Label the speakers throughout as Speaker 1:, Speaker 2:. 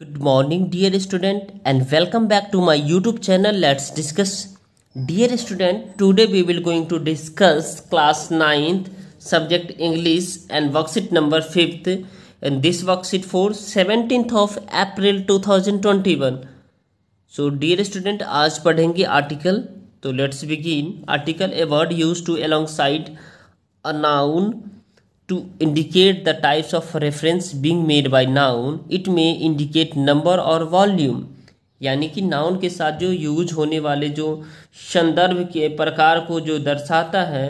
Speaker 1: Good morning dear student and welcome back to my YouTube channel. Let's discuss. Dear student, today we will going to discuss class 9th subject English and worksheet number 5th and this worksheet for 17th of April 2021. So dear student, आज पढ़ेंगे article. So, let's begin. Article a word used to alongside a noun to indicate the types of reference being made by noun it may indicate number or volume यानी कि noun के साथ जो use होने वाले जो संदर्भ के प्रकार को जो दर्शाता है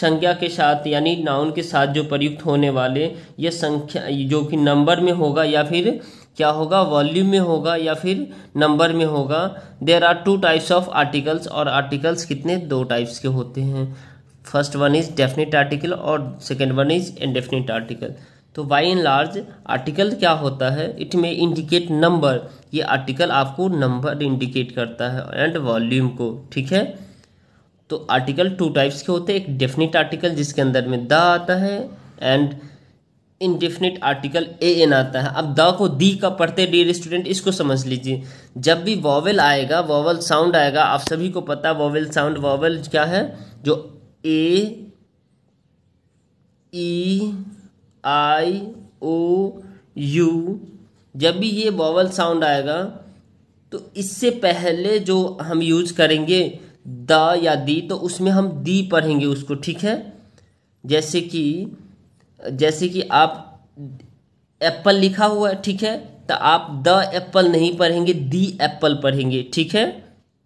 Speaker 1: संज्ञा के साथ यानी नाउन के साथ जो प्रयुक्त होने वाले यह संख्या जो कि नंबर में होगा या फिर क्या होगा वॉल्यूम में होगा या फिर नंबर में होगा there are two types of articles और आर्टिकल्स कितने दो टाइप्स के होते हैं first one is definite article और second one is indefinite article तो बाई एंड लार्ज आर्टिकल क्या होता है इट में इंडिकेट नंबर ये आर्टिकल आपको नंबर इंडिकेट करता है एंड वॉल्यूम को ठीक है तो आर्टिकल टू टाइप्स के होते हैं एक डेफिनेट आर्टिकल जिसके अंदर में द आता है and indefinite article a an आता है अब द को दी का पढ़ते डियर स्टूडेंट इसको समझ लीजिए जब भी वॉवल आएगा वॉवल साउंड आएगा आप सभी को पता वॉवल साउंड वॉवल क्या है जो ए ई आई ओ यू जब भी ये वॉवल साउंड आएगा तो इससे पहले जो हम यूज करेंगे द या दी तो उसमें हम दी पढ़ेंगे उसको ठीक है जैसे कि जैसे कि आप एप्पल लिखा हुआ है ठीक है तो आप द एप्पल नहीं पढ़ेंगे दी एप्पल पढ़ेंगे ठीक है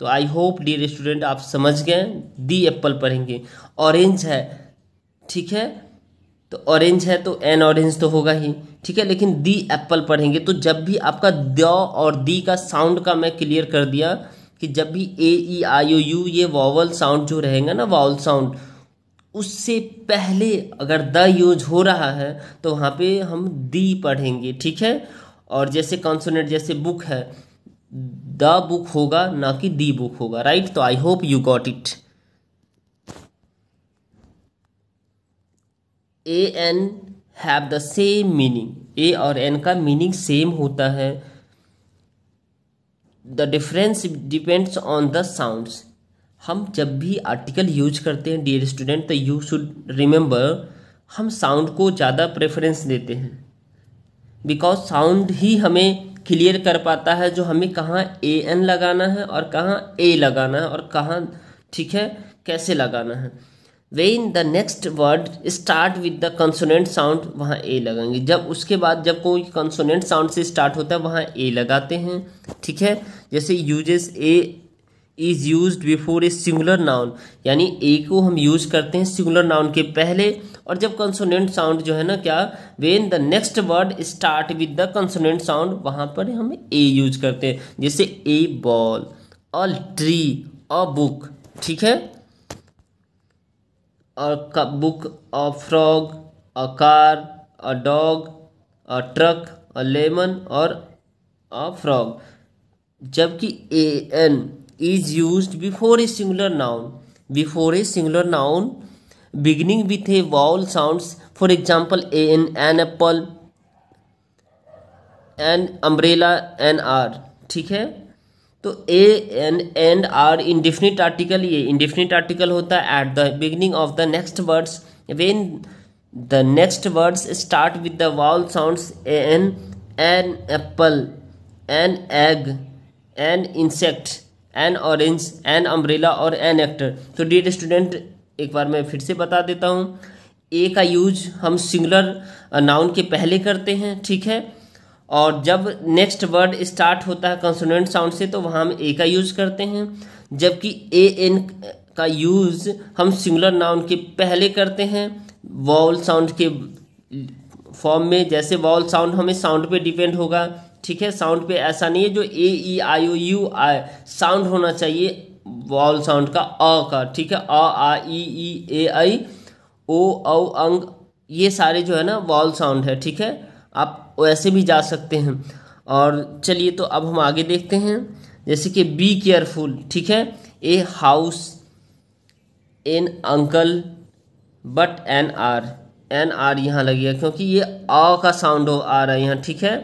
Speaker 1: तो आई होप डियर स्टूडेंट आप समझ गए दी एप्पल पढ़ेंगे ऑरेंज है ठीक है तो ऑरेंज है तो एन ऑरेंज तो होगा ही ठीक है लेकिन दी एप्पल पढ़ेंगे तो जब भी आपका द और दी का साउंड का मैं क्लियर कर दिया कि जब भी A E I O U ये वावल साउंड जो रहेगा ना वावल साउंड उससे पहले अगर द यूज हो रहा है तो वहाँ पे हम दी पढ़ेंगे ठीक है और जैसे कॉन्सोनेट जैसे बुक है द बुक होगा ना कि दी बुक होगा राइट तो I hope you got it a an have the same meaning a और एन का मीनिंग सेम होता है the difference depends on the sounds हम जब भी आर्टिकल यूज करते हैं डियर स्टूडेंट तो यू शुड रिमेंबर हम साउंड को ज़्यादा प्रेफरेंस देते हैं बिकॉज साउंड ही हमें क्लियर कर पाता है जो हमें कहाँ ए एन लगाना है और कहाँ ए लगाना है और कहाँ ठीक है कैसे लगाना है when the next word start with the consonant sound वहाँ ए लगाएंगे जब उसके बाद जब कोई कंसोनेंट साउंड से स्टार्ट होता है वहाँ ए लगाते हैं ठीक है जैसे uses a is use before a singular noun यानी ए को हम यूज करते हैं सिंगुलर नाउन के पहले और जब कंसोनेंट साउंड जो है ना क्या when the next word start with the consonant sound वहां पर हम ए यूज करते हैं जैसे a ball a tree a book ठीक है और book a frog a car a dog a truck a lemon और अ फ्रॉग जबकि a an is use before a singular noun before a singular noun beginning with a vowel sound for example a an an apple an umbrella N are ठीक है तो a an an are indefinite article ये indefinite article होता है at the beginning of the next words when the next words start with the vowel sound a an an apple an egg an insect an orange an umbrella और an actor तो dear student एक बार मैं फिर से बता देता हूँ ए का यूज हम सिंगुलर नाउन के पहले करते हैं ठीक है और जब नेक्स्ट वर्ड स्टार्ट होता है कंसोनेंट साउंड से तो वहाँ हम ए का यूज करते हैं जबकि ए एन का यूज हम सिंगुलर नाउन के पहले करते हैं वॉल साउंड के फॉर्म में जैसे वॉल साउंड हमें साउंड पे डिपेंड होगा ठीक है साउंड पे ऐसा नहीं है जो ए E I O you I sound होना चाहिए वॉल साउंड का अ का ठीक है अ आ ई ई ए आई ओ औ अंग ये सारे जो है ना वॉल साउंड है ठीक है आप वैसे भी जा सकते हैं और चलिए तो अब हम आगे देखते हैं जैसे कि बी केयरफुल ठीक है a house an uncle but an hour an hour यहाँ लगेगा क्योंकि ये अ का साउंड हो आ रहा है यहाँ ठीक है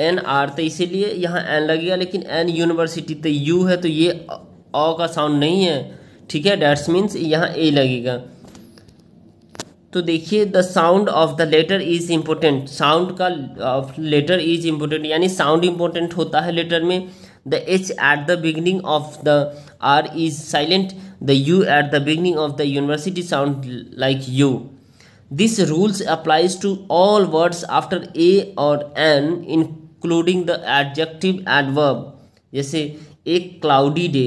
Speaker 1: एन आर तो इसीलिए यहाँ एन लगेगा लेकिन एन यूनिवर्सिटी तो यू है तो ये अ का साउंड नहीं है ठीक है डैट्स मीन्स यहाँ ए लगेगा तो देखिए the sound of the letter is important sound का ऑफ लेटर इज इम्पोर्टेंट यानी साउंड इम्पोर्टेंट होता है लेटर में the H at the beginning of the hour is silent the U at the beginning of the university sound like you this rules applies to all words after a और an in including the adjective adverb जैसे a cloudy day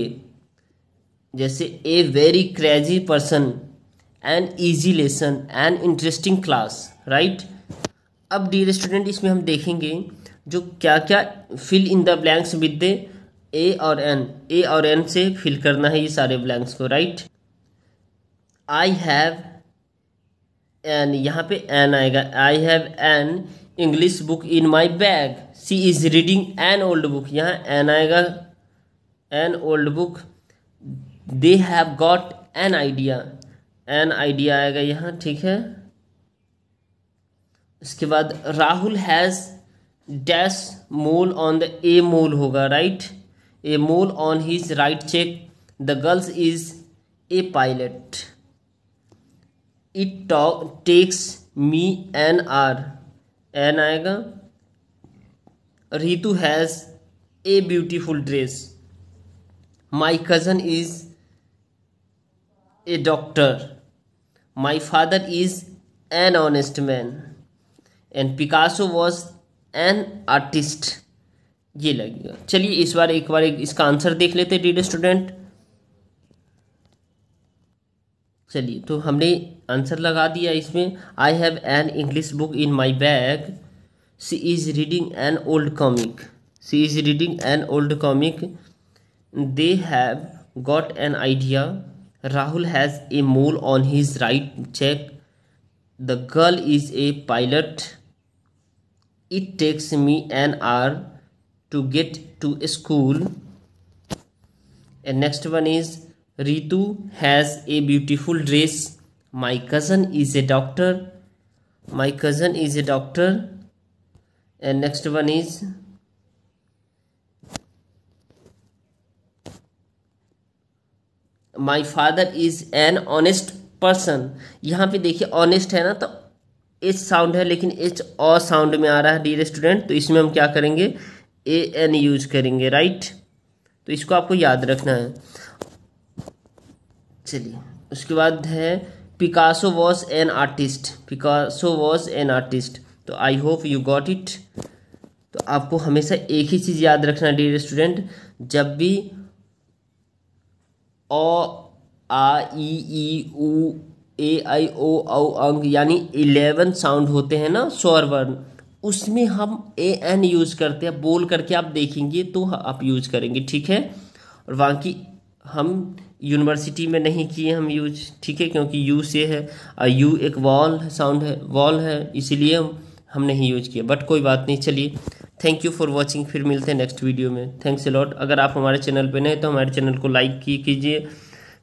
Speaker 1: जैसे a very crazy person an easy lesson an interesting class right अब dear student इसमें हम देखेंगे जो क्या क्या fill in the blanks with the a और एन ए और एन से फिल करना है ये सारे ब्लैंक्स को राइट आई हैव एन यहाँ पे एन आएगा I have an English book in my bag she is reading an old book यहाँ एन आएगा an old book they have got an idea an idea आएगा यहाँ ठीक है उसके बाद Rahul has dash mole on the a mole होगा right a mole on his right cheek the girls is a pilot it talk takes me an hour an आएगा Ritu has a beautiful dress my cousin is a doctor my father is an honest man and Picasso was an artist ये लगेगा चलिए इस बार एक बार इसका answer देख लेते deed student चलिए तो हमने आंसर लगा दिया इसमें I have an English book in my bag she is reading an old comic she is reading an old comic they have got an idea Rahul has a mole on his right cheek the girl is a pilot it takes me an hour to get to school and next one is Ritu has a beautiful dress my cousin is a doctor my cousin is a doctor and next one is my father is an honest person यहां पे देखिए honest है ना तो H sound है लेकिन H a sound में आ रहा है डियर स्टूडेंट तो इसमें हम क्या करेंगे ए एन यूज करेंगे राइट तो इसको आपको याद रखना है चलिए उसके बाद है Picasso was an artist Picasso was an artist तो I hope you got it तो आपको हमेशा एक ही चीज़ याद रखना डियर स्टूडेंट जब भी ओ आ ई ई ऊ ए आई ओ औ अंग यानी इलेवन साउंड होते हैं ना स्वर वर्ण उसमें हम ए एन यूज़ करते हैं बोल करके आप देखेंगे तो आप यूज़ करेंगे ठीक है और बाकी हम यूनिवर्सिटी में नहीं किए हम यूज ठीक है क्योंकि यू से है और यू एक वॉल साउंड है वॉल है इसीलिए हम हम नहीं यूज किए बट कोई बात नहीं चलिए थैंक यू फॉर वॉचिंग फिर मिलते हैं नेक्स्ट वीडियो में थैंक्स ए लॉट अगर आप हमारे चैनल पर नए तो हमारे चैनल को लाइक की कीजिए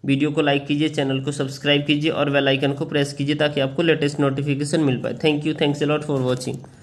Speaker 1: वीडियो को लाइक कीजिए चैनल को सब्सक्राइब कीजिए और वेलाइकन को प्रेस कीजिए ताकि आपको लेटेस्ट नोटिफिकेशन मिल पाए thank you thanks a lot for watching